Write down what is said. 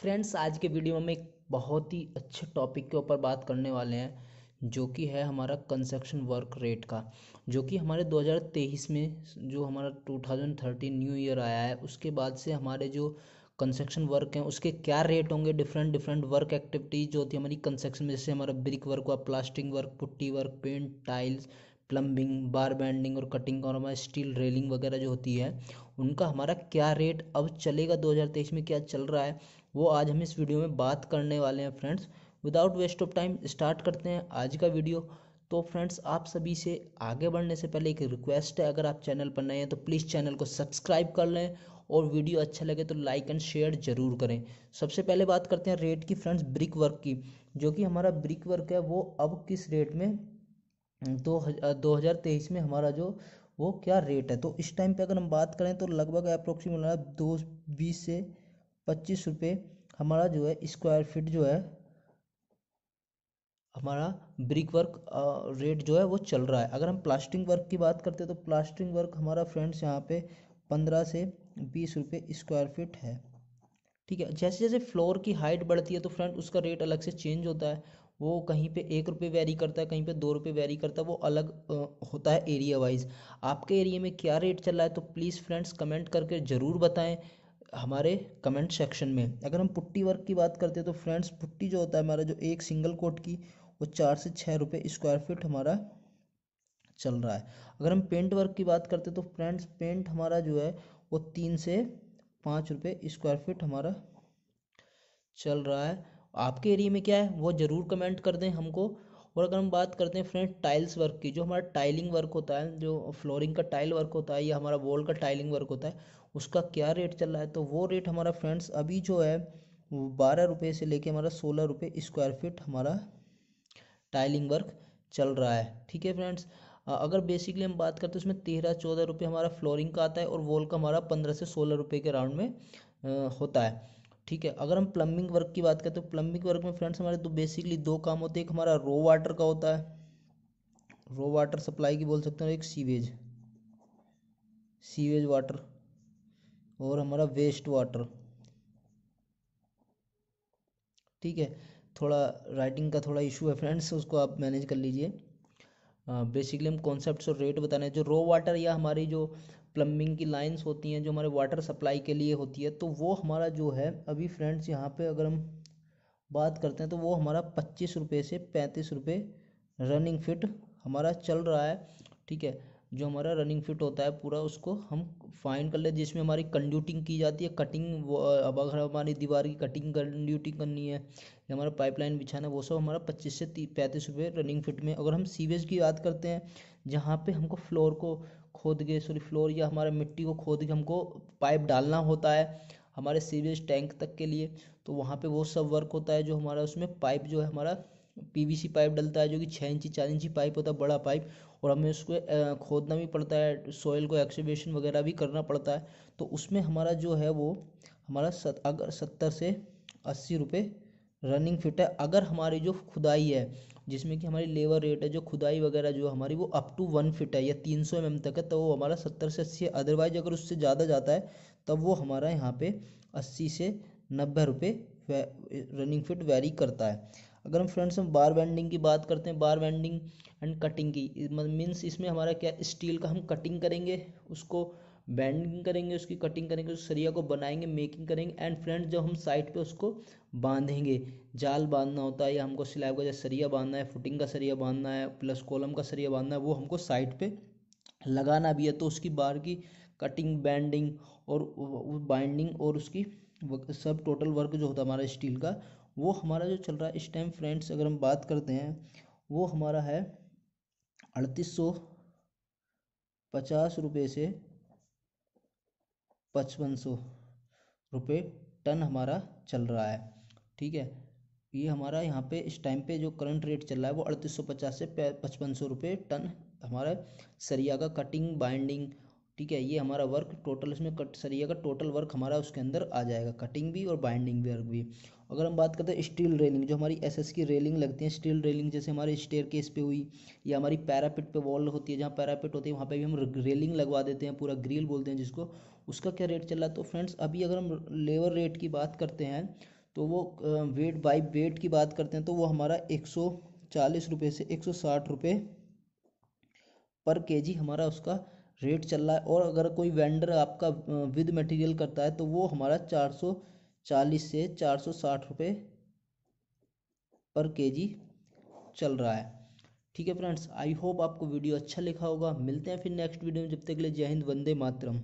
friends आज के video में एक बहुत ही अच्छे टॉपिक के ऊपर बात करने वाले हैं जो कि है हमारा कंस्ट्रक्शन वर्क रेट का जो कि हमारे 2023 में जो हमारा 2013 न्यू ईयर आया है उसके बाद से हमारे जो कंस्ट्रक्शन वर्क हैं उसके क्या रेट होंगे डिफरेंट डिफरेंट वर्क एक्टिविटीज जो होती है हमारी कंस्ट्रक्शन में जैसे हमारा ब्रिक वर्क हुआ plastic work putty work paint tiles plumbing bar bending और कटिंग और हमारे स्टील रेलिंग वगैरह जो होती है उनका हमारा क्या रेट अब चलेगा 2023 में क्या चल रहा है वो आज हम इस वीडियो में बात करने वाले हैं friends without waste of time start करते हैं आज का वीडियो तो फ्रेंड्स आप सभी से आगे बढ़ने से पहले एक रिक्वेस्ट है अगर आप चैनल पर नए हैं तो प्लीज़ चैनल को सब्सक्राइब कर लें और वीडियो अच्छा लगे तो लाइक एंड शेयर जरूर करें सबसे पहले बात करते हैं रेट की फ्रेंड्स ब्रिक वर्क की जो कि हमारा ब्रिक वर्क है वो अब किस रेट में दो दो हज़ार तेईस में हमारा जो वो क्या रेट है तो इस टाइम पे अगर हम बात करें तो लगभग अप्रोक्सीमेट दो बीस से पच्चीस रुपये हमारा जो है स्क्वायर फीट जो है हमारा ब्रिक वर्क रेट जो है वो चल रहा है अगर हम प्लास्टिंग वर्क की बात करते हैं तो प्लास्टिंग वर्क हमारा फ्रेंड्स यहाँ पे पंद्रह से बीस रुपये स्क्वायर फीट है ठीक है जैसे जैसे फ्लोर की हाइट बढ़ती है तो फ्रेंड उसका रेट अलग से चेंज होता है वो कहीं पे एक रुपये वेरी करता है कहीं पे दो रुपये वेरी करता है वो अलग होता है एरिया वाइज आपके एरिया में क्या रेट चल रहा है तो प्लीज़ फ्रेंड्स कमेंट करके ज़रूर बताएं हमारे कमेंट सेक्शन में अगर हम पुट्टी वर्क की बात करते हैं तो फ्रेंड्स पुट्टी जो होता है हमारा जो एक सिंगल कोट की वो चार से छः रुपये स्क्वायर फीट हमारा चल रहा है अगर हम पेंट वर्क की बात करते हैं तो फ्रेंड्स पेंट हमारा जो है वो तीन से पाँच रुपये स्क्वायर फीट हमारा चल रहा है आपके एरिए में क्या है वो ज़रूर कमेंट कर दें हमको और अगर हम बात करते हैं फ्रेंड टाइल्स वर्क की जो हमारा टाइलिंग वर्क होता है जो फ्लोरिंग का टाइल वर्क होता है या हमारा वॉल का टाइलिंग वर्क होता है उसका क्या रेट चल रहा है तो वो रेट हमारा फ्रेंड्स अभी जो है बारह रुपये से लेके हमारा सोलह रुपये स्क्वायर फीट हमारा टाइलिंग वर्क चल रहा है ठीक है फ्रेंड्स अगर बेसिकली हम बात करते हैं उसमें तेरह चौदह रुपये हमारा फ्लोरिंग का आता है और वॉल का हमारा पंद्रह से सोलह रुपये के राउंड में होता है ठीक है अगर हम प्लम्बिंग वर्क की बात करें तो प्लम्बिंग वर्क में फ्रेंड्स हमारे तो बेसिकली दो काम होते हैं एक हमारा रो वाटर का होता है रो वाटर सप्लाई की बोल सकते हैं एक सीवेज सीवेज वाटर और हमारा वेस्ट वाटर ठीक है थोड़ा राइटिंग का थोड़ा इशू है फ्रेंड्स उसको आप मैनेज कर लीजिए बेसिकली हाँ, हम कॉन्सेप्ट और रेट बताने जो रो वाटर या हमारी जो प्लम्बिंग की लाइन्स होती हैं जो हमारे वाटर सप्लाई के लिए होती है तो वो हमारा जो है अभी फ्रेंड्स यहाँ पे अगर हम बात करते हैं तो वो हमारा पच्चीस रुपये से पैंतीस रुपये रनिंग फिट हमारा चल रहा है ठीक है जो हमारा रनिंग फिट होता है पूरा उसको हम फाइन कर ले जिसमें हमारी कंड्यूटिंग की जाती है कटिंग अब अगर हमारी दीवार की कटिंग कंड्यूटिंग करनी है या हमारा पाइपलाइन बिछाना है वो सब हमारा पच्चीस से पैंतीस रुपये रनिंग फिट में अगर हम सीवेज की बात करते हैं जहाँ पे हमको फ्लोर को खोद के सॉरी फ्लोर या हमारा मिट्टी को खोद के हमको पाइप डालना होता है हमारे सीवेज टैंक तक के लिए तो वहाँ पे वो सब वर्क होता है जो हमारा उसमें पाइप जो है हमारा पीवीसी पाइप डलता है जो कि छः इंची चार इंची पाइप होता है बड़ा पाइप और हमें उसको खोदना भी पड़ता है सॉइल को एक्सीवेशन वगैरह भी करना पड़ता है तो उसमें हमारा जो है वो हमारा सत, अगर सत्तर से अस्सी रुपये रनिंग फिट है अगर हमारी जो खुदाई है जिसमें कि हमारी लेबर रेट है जो खुदाई वगैरह जो हमारी वो अप टू वन फिट है या तीन सौ एम तक है तो वो हमारा सत्तर से अस्सी अदरवाइज अगर उससे ज़्यादा जाता है तब वो हमारा यहाँ पे अस्सी से नब्बे रुपये रनिंग फिट वेरी करता है अगर हम फ्रेंड्स हम बार बैंडिंग की बात करते हैं बार बैंडिंग एंड कटिंग की मीन्स मतलब इसमें हमारा क्या स्टील का हम कटिंग करेंगे उसको बैंडिंग करेंगे उसकी कटिंग करेंगे उस सरिया को बनाएंगे मेकिंग करेंगे एंड फ्रेंड्स जब हम साइड पे उसको बांधेंगे जाल बांधना होता है या हमको सिलाई का जैसे सरिया बांधना है फुटिंग का सरिया बांधना है प्लस कॉलम का सरिया बांधना है वो हमको साइड पे लगाना भी है तो उसकी बार की कटिंग बैंडिंग और बाइंडिंग और उसकी सब टोटल वर्क जो होता है हमारा स्टील का वो हमारा जो चल रहा है इस टाइम फ्रेंड्स अगर हम बात करते हैं वो हमारा है अड़तीस सौ पचास रुपये से पचपन सौ रुपये टन हमारा चल रहा है ठीक है ये हमारा यहाँ पे इस टाइम पे जो करंट रेट चल रहा है वो अड़तीस सौ पचास से पचपन सौ रुपये टन हमारा सरिया का कटिंग बाइंडिंग ठीक है ये हमारा वर्क टोटल इसमें कट सरिया का टोटल वर्क हमारा उसके अंदर आ जाएगा कटिंग भी और बाइंडिंग भी वर्क भी अगर हम बात करते हैं स्टील रेलिंग जो हमारी एसएस की रेलिंग लगती है स्टील रेलिंग जैसे हमारे स्टेयर केस पे हुई या हमारी पैरापिट पे वॉल होती है जहाँ पैरापिट होती है वहाँ पे भी हम रेलिंग लगवा देते हैं पूरा ग्रिल बोलते हैं जिसको उसका क्या रेट चल रहा है तो फ्रेंड्स अभी अगर हम लेबर रेट की बात करते हैं तो वो वेट बाई वेट की बात करते हैं तो वो हमारा एक सौ चालीस रुपये से एक सौ साठ रुपये पर के हमारा उसका रेट चल रहा है और अगर कोई वेंडर आपका विद मटेरियल करता है तो वो हमारा चार सौ चालीस से चार सौ साठ रुपये पर केजी चल रहा है ठीक है फ्रेंड्स आई होप आपको वीडियो अच्छा लिखा होगा मिलते हैं फिर नेक्स्ट वीडियो में जब तक के लिए जय हिंद वंदे मातरम